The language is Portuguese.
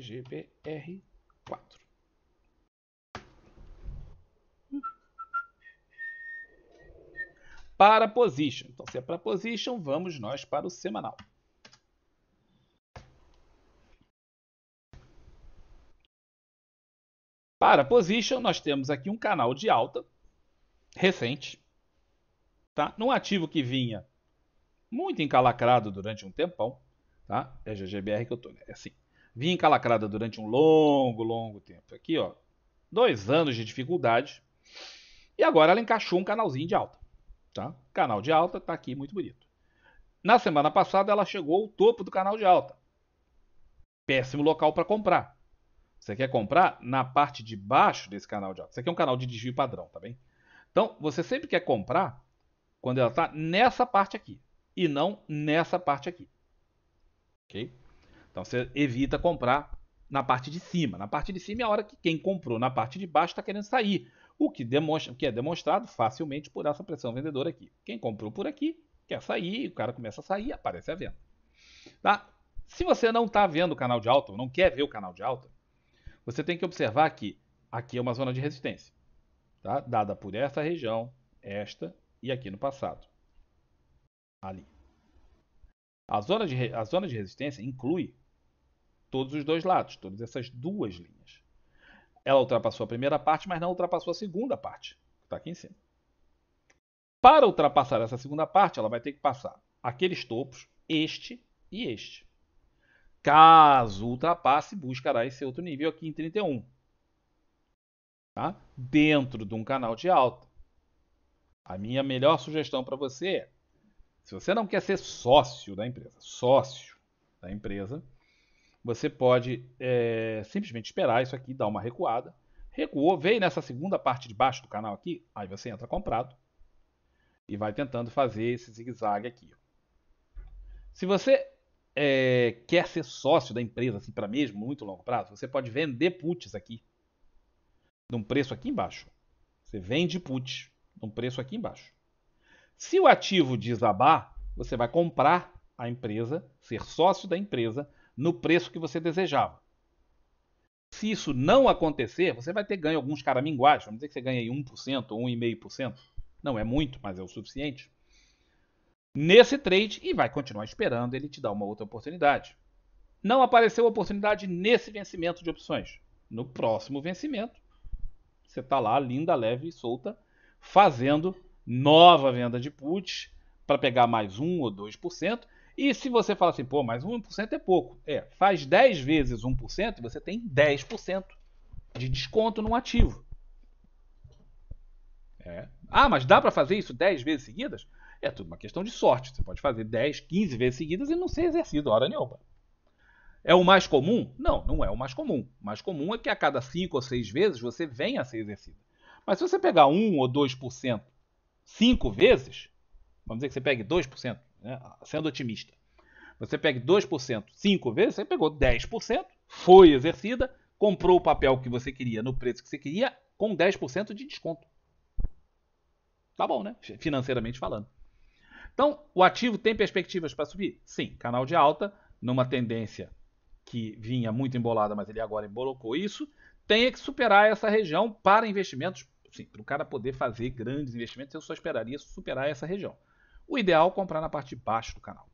GGBR4. Para position. Então, se é para position, vamos nós para o semanal. Para position, nós temos aqui um canal de alta recente, tá? Num ativo que vinha muito encalacrado durante um tempão, tá? É GGBR que eu estou né? É assim vinha encalacrada durante um longo, longo tempo. Aqui, ó, dois anos de dificuldade. E agora ela encaixou um canalzinho de alta. Tá? Canal de alta está aqui muito bonito. Na semana passada ela chegou ao topo do canal de alta. Péssimo local para comprar. Você quer comprar na parte de baixo desse canal de alta. Isso aqui é um canal de desvio padrão, tá bem? Então, você sempre quer comprar quando ela está nessa parte aqui e não nessa parte aqui. Ok? Então você evita comprar na parte de cima. Na parte de cima é a hora que quem comprou na parte de baixo está querendo sair. O que, demonstra, que é demonstrado facilmente por essa pressão vendedora aqui. Quem comprou por aqui quer sair, o cara começa a sair, aparece a venda. Tá? Se você não está vendo o canal de alta ou não quer ver o canal de alta, você tem que observar que aqui é uma zona de resistência, tá? dada por essa região, esta e aqui no passado. Ali. A zona de, a zona de resistência inclui todos os dois lados, todas essas duas linhas. Ela ultrapassou a primeira parte, mas não ultrapassou a segunda parte, que está aqui em cima. Para ultrapassar essa segunda parte, ela vai ter que passar aqueles topos, este e este. Caso ultrapasse, buscará esse outro nível aqui em 31. Tá? Dentro de um canal de alta. A minha melhor sugestão para você é: se você não quer ser sócio da empresa, sócio da empresa, você pode é, simplesmente esperar isso aqui dar uma recuada. Recuou, veio nessa segunda parte de baixo do canal aqui, aí você entra comprado e vai tentando fazer esse zigue-zague aqui. Se você é, quer ser sócio da empresa assim, para mesmo muito longo prazo, você pode vender puts aqui, num preço aqui embaixo. Você vende puts num preço aqui embaixo. Se o ativo desabar, você vai comprar a empresa, ser sócio da empresa, no preço que você desejava. Se isso não acontecer, você vai ter ganho alguns caraminguais. Vamos dizer que você ganha aí 1% ou 1,5%. Não é muito, mas é o suficiente. Nesse trade e vai continuar esperando ele te dar uma outra oportunidade. Não apareceu oportunidade nesse vencimento de opções. No próximo vencimento, você está lá, linda, leve e solta, fazendo nova venda de puts para pegar mais 1 ou cento. E se você fala assim, pô, mas 1% é pouco. É, faz 10 vezes 1% e você tem 10% de desconto no ativo. É. Ah, mas dá para fazer isso 10 vezes seguidas? É tudo uma questão de sorte. Você pode fazer 10, 15 vezes seguidas e não ser exercido hora nenhuma. É o mais comum? Não, não é o mais comum. O mais comum é que a cada 5 ou 6 vezes você venha a ser exercido. Mas se você pegar 1 ou 2% 5 vezes, vamos dizer que você pegue 2%, né? sendo otimista. Você pega 2%, 5 vezes, você pegou 10%, foi exercida, comprou o papel que você queria no preço que você queria, com 10% de desconto. Tá bom, né? Financeiramente falando. Então, o ativo tem perspectivas para subir? Sim, canal de alta, numa tendência que vinha muito embolada, mas ele agora embolocou isso, tem que superar essa região para investimentos. Sim, para o cara poder fazer grandes investimentos, eu só esperaria superar essa região o ideal é comprar na parte de baixo do canal.